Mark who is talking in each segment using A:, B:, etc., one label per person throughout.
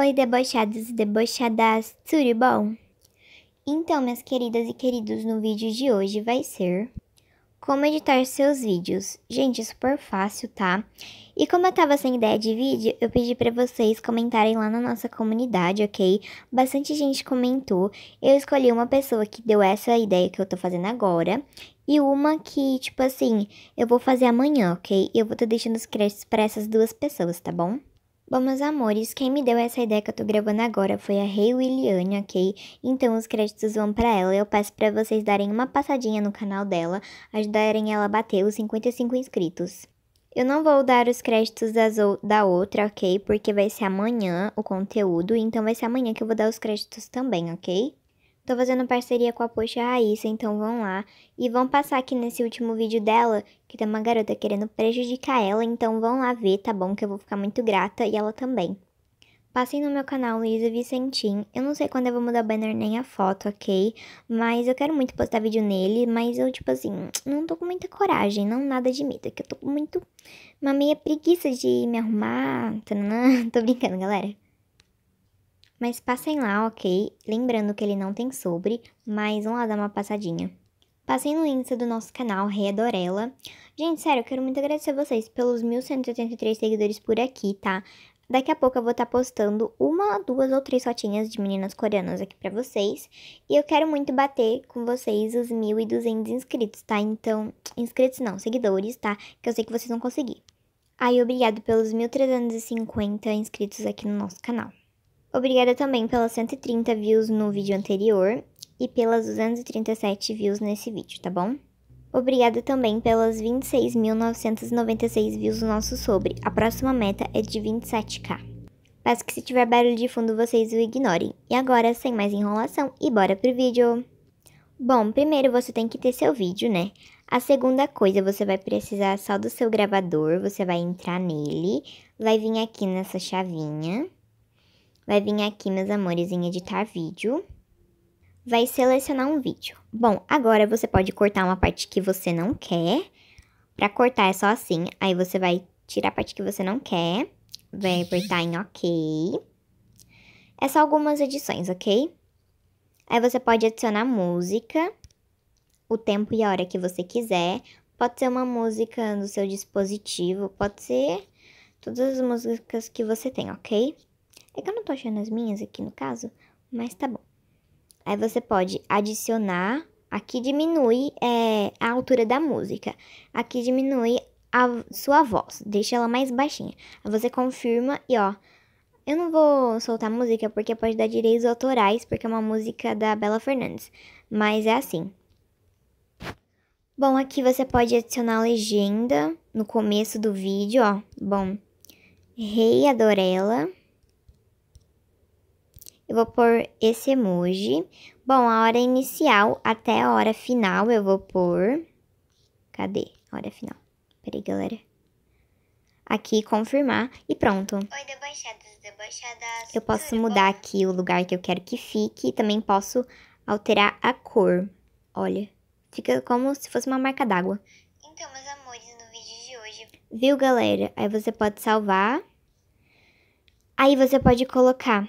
A: Oi, debochados e debochadas, tudo bom? Então, minhas queridas e queridos, no vídeo de hoje vai ser como editar seus vídeos. Gente, é super fácil, tá? E como eu tava sem ideia de vídeo, eu pedi pra vocês comentarem lá na nossa comunidade, ok? Bastante gente comentou. Eu escolhi uma pessoa que deu essa ideia que eu tô fazendo agora. E uma que, tipo assim, eu vou fazer amanhã, ok? E Eu vou estar deixando os créditos pra essas duas pessoas, tá bom? Bom, meus amores, quem me deu essa ideia que eu tô gravando agora foi a Rei hey Williane, ok? Então os créditos vão para ela. Eu peço para vocês darem uma passadinha no canal dela, ajudarem ela a bater os 55 inscritos. Eu não vou dar os créditos ou da outra, ok? Porque vai ser amanhã o conteúdo, então vai ser amanhã que eu vou dar os créditos também, ok? Tô fazendo parceria com a Poxa Raíssa, então vão lá. E vão passar aqui nesse último vídeo dela, que tem uma garota querendo prejudicar ela, então vão lá ver, tá bom? Que eu vou ficar muito grata, e ela também. Passem no meu canal Luísa Vicentim. Eu não sei quando eu vou mudar o banner nem a foto, ok? Mas eu quero muito postar vídeo nele, mas eu, tipo assim, não tô com muita coragem, não nada de medo, é que eu tô com muito... uma meia preguiça de me arrumar, tô brincando, galera. Mas passem lá, ok? Lembrando que ele não tem sobre, mas vão lá dar uma passadinha. Passem no Insta do nosso canal, Adorela. Gente, sério, eu quero muito agradecer vocês pelos 1.183 seguidores por aqui, tá? Daqui a pouco eu vou estar tá postando uma, duas ou três fotinhas de meninas coreanas aqui pra vocês. E eu quero muito bater com vocês os 1.200 inscritos, tá? Então, inscritos não, seguidores, tá? Que eu sei que vocês vão conseguir. Aí, obrigado pelos 1.350 inscritos aqui no nosso canal. Obrigada também pelas 130 views no vídeo anterior e pelas 237 views nesse vídeo, tá bom? Obrigada também pelas 26.996 views do nosso sobre. A próxima meta é de 27k. Peço que se tiver barulho de fundo vocês o ignorem. E agora, sem mais enrolação, e bora pro vídeo! Bom, primeiro você tem que ter seu vídeo, né? A segunda coisa, você vai precisar só do seu gravador, você vai entrar nele, vai vir aqui nessa chavinha Vai vir aqui, meus amores, em editar vídeo. Vai selecionar um vídeo. Bom, agora você pode cortar uma parte que você não quer. Pra cortar é só assim. Aí você vai tirar a parte que você não quer. Vai apertar em OK. É só algumas edições, ok? Aí você pode adicionar música, o tempo e a hora que você quiser. Pode ser uma música no seu dispositivo, pode ser todas as músicas que você tem, ok? É que eu não tô achando as minhas aqui no caso, mas tá bom. Aí você pode adicionar, aqui diminui é, a altura da música, aqui diminui a sua voz, deixa ela mais baixinha. Aí você confirma e ó, eu não vou soltar música porque pode dar direitos autorais, porque é uma música da Bela Fernandes, mas é assim. Bom, aqui você pode adicionar legenda no começo do vídeo, ó. Bom, Rei Adorela eu vou pôr esse emoji. Bom, a hora inicial até a hora final eu vou pôr... Cadê? Hora final. Peraí, galera. Aqui, confirmar e pronto. Oi, debochados, debochadas. Eu posso Tudo mudar bom? aqui o lugar que eu quero que fique e também posso alterar a cor. Olha, fica como se fosse uma marca d'água. Então, meus amores, no vídeo de hoje... Viu, galera? Aí você pode salvar. Aí você pode colocar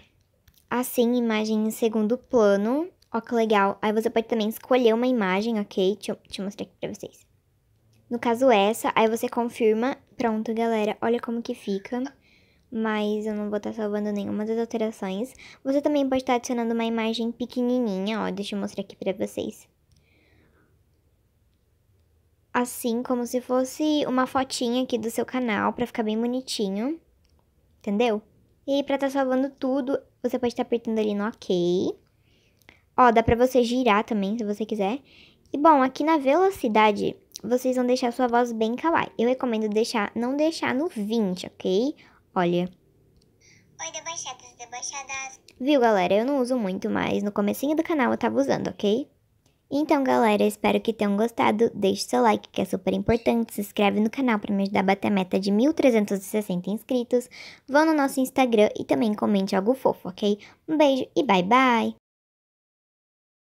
A: assim, imagem em segundo plano. Ó, que legal. Aí você pode também escolher uma imagem, ok? Deixa eu, deixa eu mostrar aqui pra vocês. No caso essa, aí você confirma. Pronto, galera, olha como que fica. Mas eu não vou estar tá salvando nenhuma das alterações. Você também pode estar tá adicionando uma imagem pequenininha, ó. Deixa eu mostrar aqui pra vocês. Assim, como se fosse uma fotinha aqui do seu canal, pra ficar bem bonitinho. Entendeu? E pra estar tá salvando tudo, você pode estar apertando ali no OK. Ó, dá pra você girar também, se você quiser. E, bom, aqui na velocidade, vocês vão deixar sua voz bem calar. Eu recomendo deixar, não deixar no 20, ok? Olha. Oi, debochadas, debochadas. Viu, galera? Eu não uso muito, mas no comecinho do canal eu tava usando, ok? Então, galera, espero que tenham gostado. Deixe seu like, que é super importante. Se inscreve no canal para me ajudar a bater a meta de 1.360 inscritos. Vão no nosso Instagram e também comente algo fofo, ok? Um beijo e bye bye!